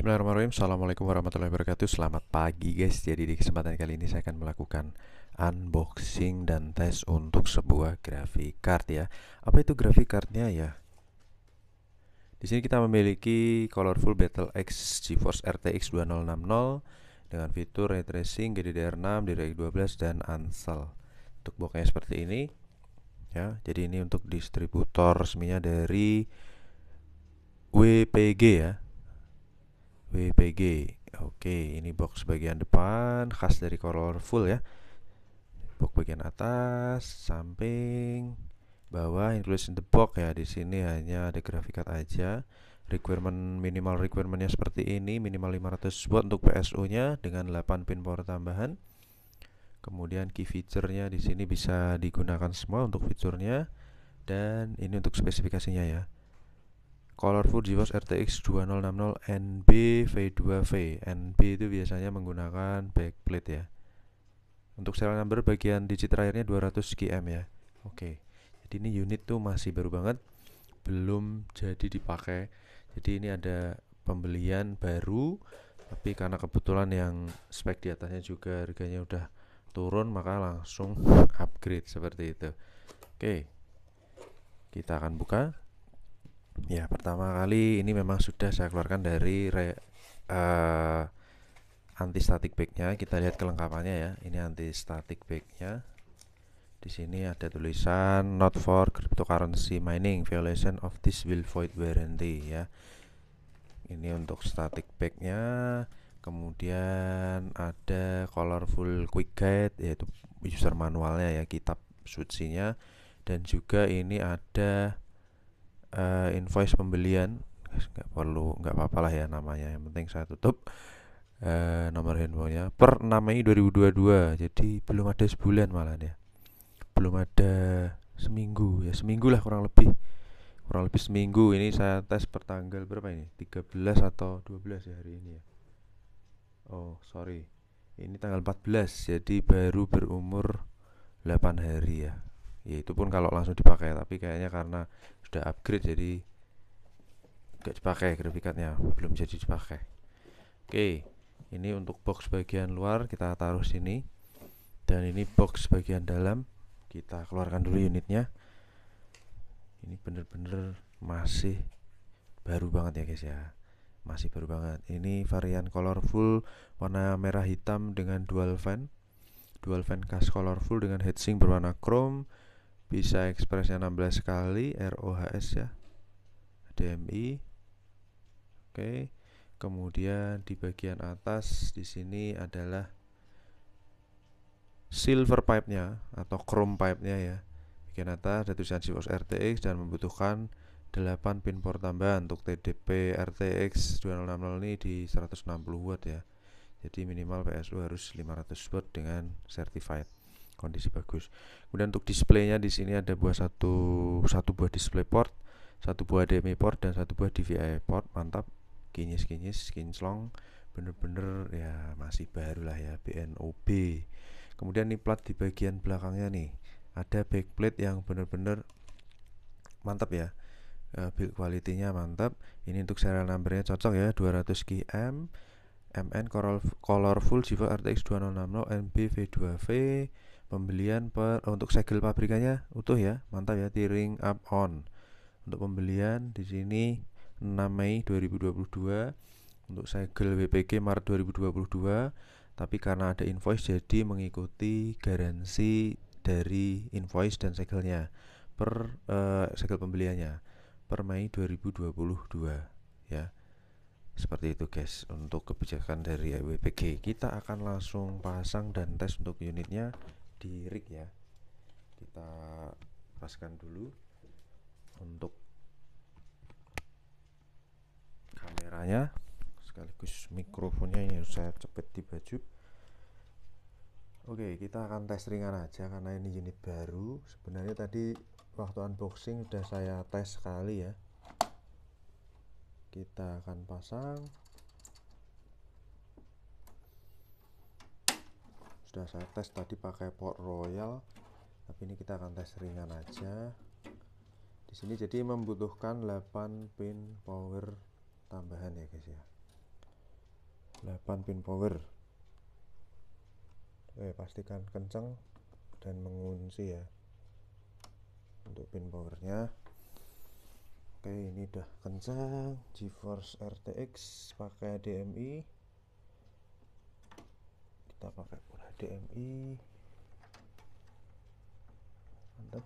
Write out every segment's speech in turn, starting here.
Bismillahirrahmanirrahim Assalamualaikum warahmatullahi wabarakatuh Selamat pagi guys Jadi di kesempatan kali ini saya akan melakukan Unboxing dan tes untuk sebuah graphic card ya Apa itu graphic cardnya ya Di sini kita memiliki Colorful Battle X GeForce RTX 2060 Dengan fitur Ray Tracing, GDDR6, DDR12 dan Ansel Untuk boxnya seperti ini ya Jadi ini untuk distributor resminya dari WPG ya WPG Oke ini box bagian depan khas dari color full ya box bagian atas samping bawah includes the box ya di sini hanya ada card aja requirement minimal requirementnya seperti ini minimal 500 watt untuk PSU nya dengan 8 pin power tambahan kemudian key feature-nya di sini bisa digunakan semua untuk fiturnya dan ini untuk spesifikasinya ya Colorful GeForce RTX 2060 NB V2V NB itu biasanya menggunakan backplate ya untuk serial number bagian digit terakhirnya 200 GM ya oke okay. jadi ini unit tuh masih baru banget belum jadi dipakai jadi ini ada pembelian baru tapi karena kebetulan yang spek di atasnya juga harganya udah turun maka langsung upgrade seperti itu oke okay. kita akan buka Ya, pertama kali ini memang sudah saya keluarkan dari re, uh, eh, anti static backnya. Kita lihat kelengkapannya ya. Ini anti static backnya. Di sini ada tulisan not for cryptocurrency mining, violation of this will void warranty ya. Ini untuk static backnya. Kemudian ada colorful quick guide yaitu user manualnya ya, kitab sucinya dan juga ini ada uh, invoice pembelian nggak perlu nggak apa-apa lah ya namanya yang penting saya tutup uh, nomor handphonenya per 6 Mei 2022 jadi belum ada sebulan malah ya belum ada seminggu ya seminggu lah kurang lebih kurang lebih seminggu ini saya tes per tanggal berapa ini 13 atau 12 ya hari ini ya oh sorry ini tanggal 14 jadi baru berumur 8 hari ya ya itu pun kalau langsung dipakai tapi kayaknya karena sudah upgrade jadi gak dipakai grafikatnya belum jadi dipakai oke ini untuk box bagian luar kita taruh sini dan ini box bagian dalam kita keluarkan dulu unitnya ini bener-bener masih baru banget ya guys ya masih baru banget ini varian colorful warna merah hitam dengan dual fan dual fan khas colorful dengan heatsink berwarna chrome bisa ekspresnya 16 kali ROHS ya HDMI oke kemudian di bagian atas di sini adalah silver pipe-nya atau chrome pipe-nya ya bagian atas ada tulisan GeForce RTX dan membutuhkan 8 pin port tambahan untuk TDP RTX 2060 ini di 160 watt ya jadi minimal PSU harus 500 watt dengan certified kondisi bagus kemudian untuk displaynya di sini ada buah satu satu buah display port satu buah HDMI port dan satu buah DVI port mantap kinis kinis long, bener-bener ya masih baru lah ya BNOB kemudian nih plat di bagian belakangnya nih ada backplate yang bener-bener mantap ya eh, build quality-nya mantap ini untuk serial number-nya cocok ya 200 GM MN Colorful Jiva RTX 2060 NB V2V pembelian per eh, untuk segel pabrikannya utuh ya mantap ya tiring up on untuk pembelian di sini 6 Mei 2022 untuk segel WPG Maret 2022 tapi karena ada invoice jadi mengikuti garansi dari invoice dan segelnya per uh, segel pembeliannya per Mei 2022 ya seperti itu guys untuk kebijakan dari WPG kita akan langsung pasang dan tes untuk unitnya di rig ya kita paskan dulu untuk kameranya sekaligus mikrofonnya yang saya cepet di baju oke kita akan tes ringan aja karena ini unit baru sebenarnya tadi waktu unboxing sudah saya tes sekali ya kita akan pasang sudah saya tes tadi pakai port royal tapi ini kita akan tes ringan aja di sini jadi membutuhkan 8 pin power tambahan ya guys ya 8 pin power eh, pastikan kenceng dan mengunci ya untuk pin powernya oke ini udah kencang GeForce RTX pakai DMI kita pakai pun HDMI mantap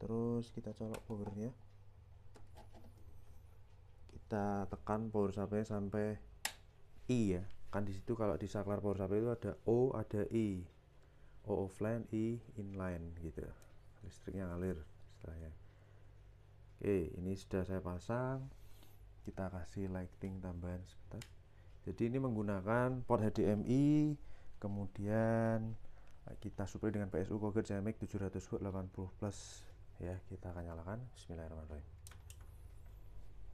terus kita colok powernya kita tekan power supply sampai I ya kan disitu kalau di saklar power supply itu ada O ada I O offline I inline gitu listriknya ngalir setelahnya. oke ini sudah saya pasang kita kasih lighting tambahan sebentar jadi ini menggunakan port HDMI kemudian eh, kita supply dengan PSU Koger Jamek 700 volt 80 plus ya kita akan nyalakan Bismillahirrahmanirrahim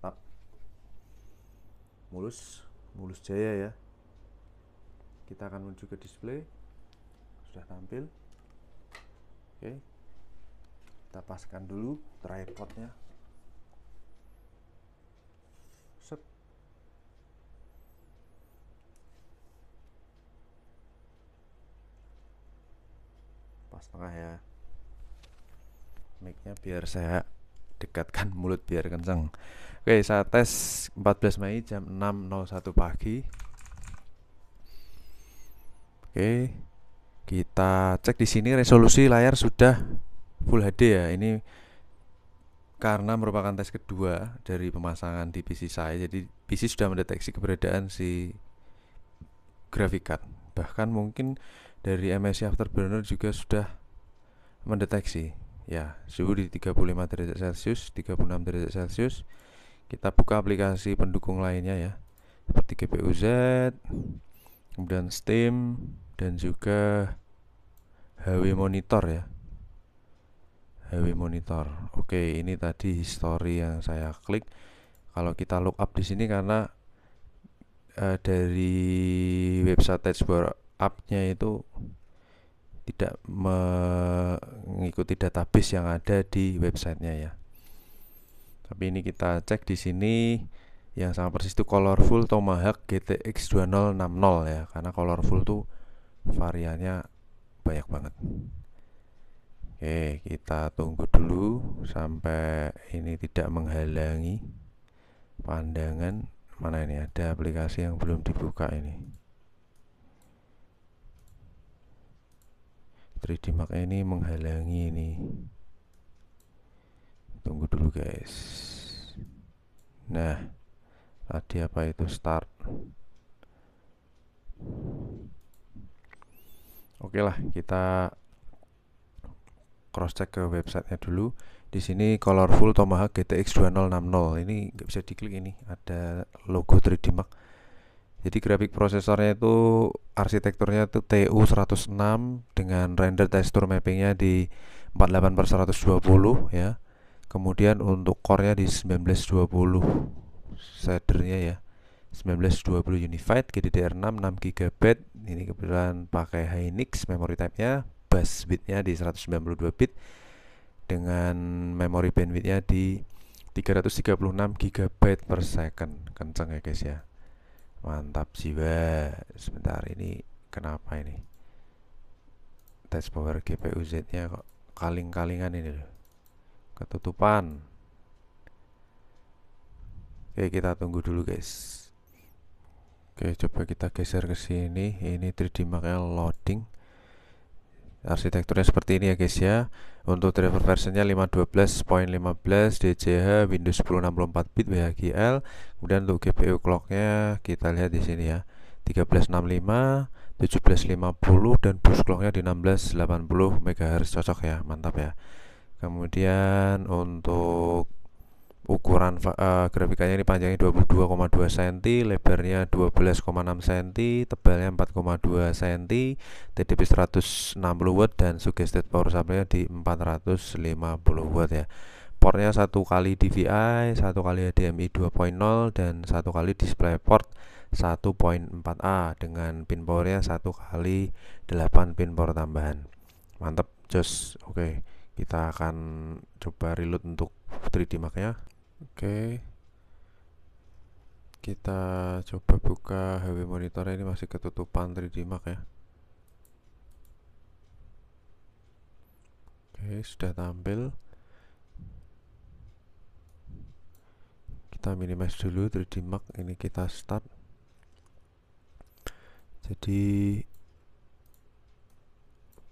tap mulus mulus jaya ya kita akan menuju ke display sudah tampil oke kita paskan dulu tripodnya setengah ya micnya biar saya dekatkan mulut biar kenceng oke saya tes 14 Mei jam 6.01 pagi oke kita cek di sini resolusi layar sudah full HD ya ini karena merupakan tes kedua dari pemasangan di PC saya jadi PC sudah mendeteksi keberadaan si graphic card bahkan mungkin dari MSI Afterburner juga sudah mendeteksi ya suhu di 35 derajat celcius 36 derajat celcius kita buka aplikasi pendukung lainnya ya seperti GPUZ kemudian Steam dan juga HW monitor ya HW monitor oke ini tadi history yang saya klik kalau kita look up di sini karena uh, dari website dashboard upnya itu tidak mengikuti database yang ada di websitenya ya tapi ini kita cek di sini yang sama persis itu colorful Tomahawk GTX 2060 ya karena colorful tuh variannya banyak banget Oke, kita tunggu dulu sampai ini tidak menghalangi pandangan. Mana ini ada aplikasi yang belum dibuka ini. 3D Max ini menghalangi ini tunggu dulu guys nah tadi apa itu start oke lah kita cross check ke websitenya dulu di sini colorful Tomahawk GTX 2060 ini nggak bisa diklik ini ada logo 3D Max jadi grafik prosesornya itu arsitekturnya itu TU106 dengan render texture mappingnya di 48 per 120 ya kemudian untuk core-nya di 1920 shadernya ya 1920 unified GDDR6 6 GB ini kebetulan pakai Hynix memory type-nya bus bitnya di 192 bit dengan memory bandwidthnya di 336 GB per second kenceng ya guys ya mantap sih jiwa sebentar ini kenapa ini tes power GPU Z nya kok kaling-kalingan ini loh ketutupan oke kita tunggu dulu guys oke coba kita geser ke sini ini 3D makanya loading arsitekturnya seperti ini ya guys ya untuk driver versionnya 512.15 DCH Windows 10 64 bit WHGL kemudian untuk GPU clocknya kita lihat di sini ya 1365 1750 dan bus clocknya di 1680 MHz cocok ya mantap ya kemudian untuk ukuran uh, grafikanya ini panjangnya 22,2 cm, lebarnya 12,6 cm, tebalnya 4,2 cm, TDP 160 watt dan suggested power supply-nya di 450 watt ya. Portnya satu kali DVI, satu kali HDMI 2.0 dan satu kali display DisplayPort 1.4A dengan pin powernya satu kali 8 pin power tambahan. Mantap, jos. Oke, okay. kita akan coba reload untuk 3D maknya. Oke. Kita coba buka HW monitor ini masih ketutupan 3D Max ya. Oke, sudah tampil. Kita minimize dulu 3D Max ini kita start. Jadi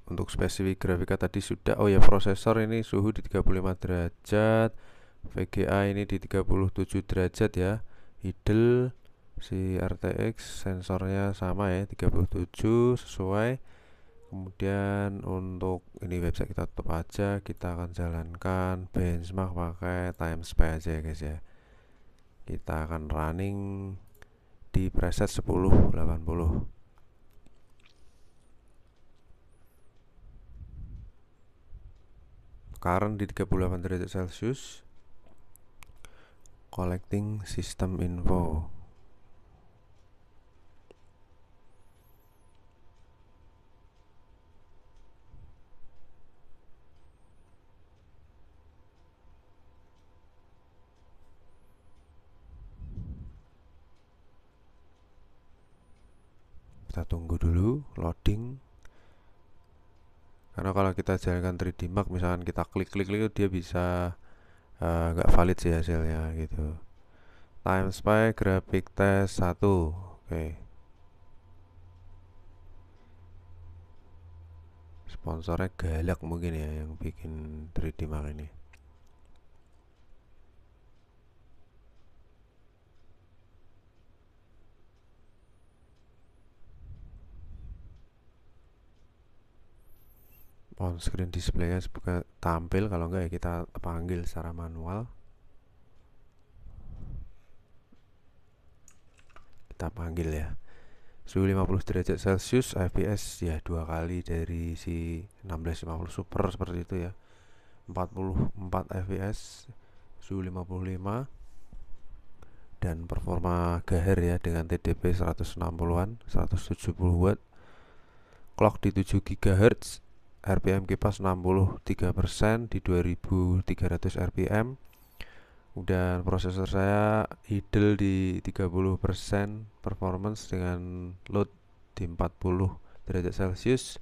untuk spesifik grafika tadi sudah oh ya prosesor ini suhu di 35 derajat VGA ini di 37 derajat ya idle si RTX sensornya sama ya 37 sesuai kemudian untuk ini website kita tutup aja kita akan jalankan benchmark pakai spy aja ya guys ya kita akan running di preset 1080 current di 38 derajat celcius collecting system info kita tunggu dulu loading karena kalau kita jalankan 3D Max, misalkan kita klik-klik itu dia bisa Eh, nggak uh, valid sih hasilnya gitu time spy grafik test 1 oke okay. sponsornya galak mungkin ya yang bikin 3D Mark ini on screen displaynya semoga tampil kalau enggak ya kita panggil secara manual kita panggil ya suhu 50 derajat celcius fps ya dua kali dari si 1650 super seperti itu ya 44 fps suhu 55 dan performa gaher ya dengan TDP 160-an 170 watt clock di 7 GHz RPM kipas 63% di 2300 RPM kemudian prosesor saya idle di 30% performance dengan load di 40 derajat celcius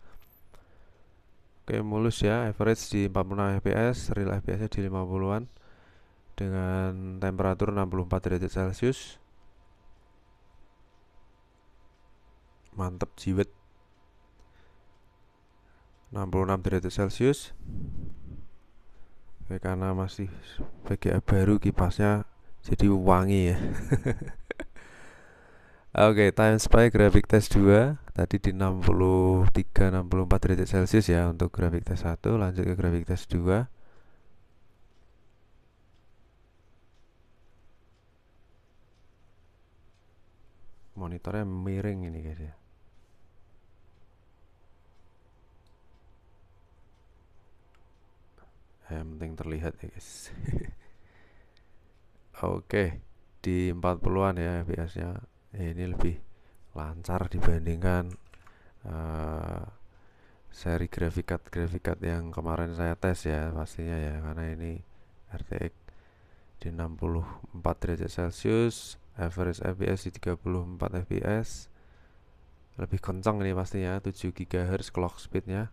oke mulus ya average di 46 fps real fps nya di 50an dengan temperatur 64 derajat celcius mantep jiwet 66 derajat celcius Oke, karena masih VGA baru kipasnya jadi wangi ya Oke, okay, time spy graphic test 2 tadi di 63 64 derajat Celcius ya untuk graphic test 1, lanjut ke graphic test 2. Monitornya miring ini guys ya. penting terlihat ya guys oke di 40-an ya biasanya ya, ini lebih lancar dibandingkan uh, seri card grafikat card yang kemarin saya tes ya pastinya ya karena ini RTX di 64 derajat celcius average fps di 34 fps lebih kencang ini pastinya 7 GHz clock speednya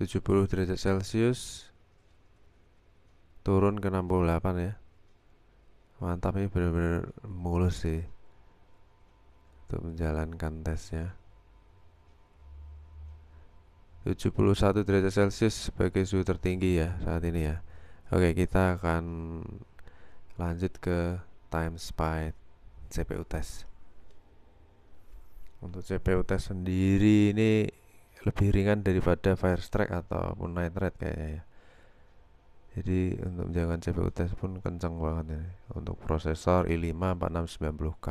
70 derajat celcius turun ke 68 ya mantap ini benar benar mulus sih untuk menjalankan tesnya 71 derajat celcius sebagai suhu tertinggi ya saat ini ya oke kita akan lanjut ke time spy CPU test untuk CPU test sendiri ini lebih ringan daripada fire strike ataupun night Red kayaknya ya jadi untuk menjalankan CPU test pun kencang banget ya untuk prosesor i5 4690K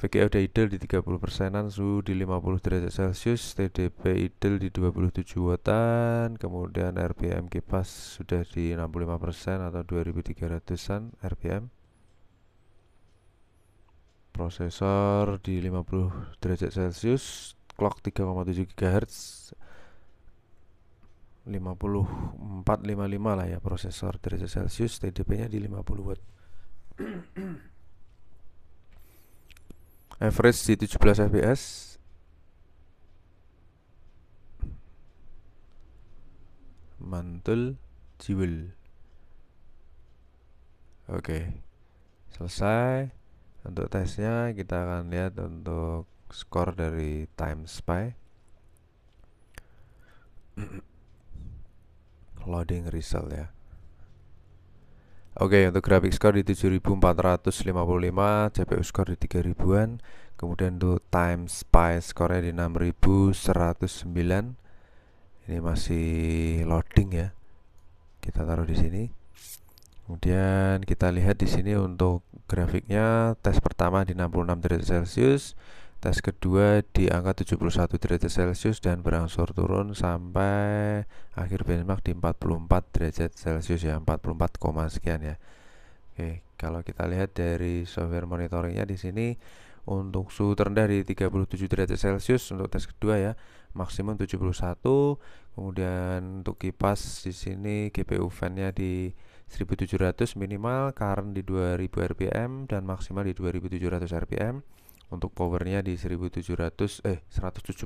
VGA udah idle di 30 persenan suhu di 50 derajat celcius TDP idle di 27 wattan kemudian RPM kipas sudah di 65 persen atau 2300an RPM prosesor di 50 derajat celcius clock 3,7 GHz 5455 lah ya prosesor derajat celcius TDP nya di 50 watt average di 17 fps mantul jiwil oke okay. selesai untuk tesnya kita akan lihat untuk skor dari time spy loading result ya Oke okay, untuk grafik skor di 7455 CPU skor di 3000an Kemudian untuk time spy skornya di 6109 Ini masih loading ya Kita taruh di sini Kemudian kita lihat di sini untuk grafiknya tes pertama di 66 derajat Celcius, tes kedua di angka 71 derajat Celcius dan berangsur turun sampai akhir benchmark di 44 derajat Celcius ya, 44, sekian ya. Oke, kalau kita lihat dari software monitoringnya di sini untuk suhu terendah di 37 derajat Celcius untuk tes kedua ya, maksimum 71. Kemudian untuk kipas di sini GPU fan-nya di 1700 minimal current di 2000 rpm dan maksimal di 2700 rpm untuk powernya di 1700 eh 176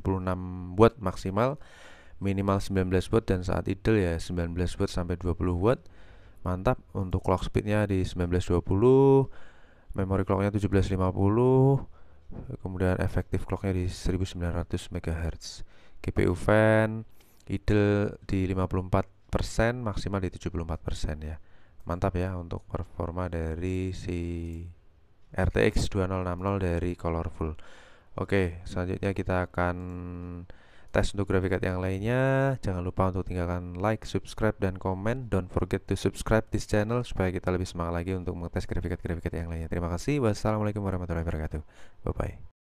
watt maksimal minimal 19 watt dan saat idle ya 19 watt sampai 20 watt mantap untuk clock speednya di 1920 memory clocknya 1750 kemudian efektif clocknya di 1900 MHz GPU fan idle di 54% maksimal di 74% ya mantap ya untuk performa dari si RTX 2060 dari Colorful oke selanjutnya kita akan tes untuk graphic card yang lainnya jangan lupa untuk tinggalkan like, subscribe, dan komen don't forget to subscribe this channel supaya kita lebih semangat lagi untuk mengetes graphic card-graphic card yang lainnya terima kasih wassalamualaikum warahmatullahi wabarakatuh bye bye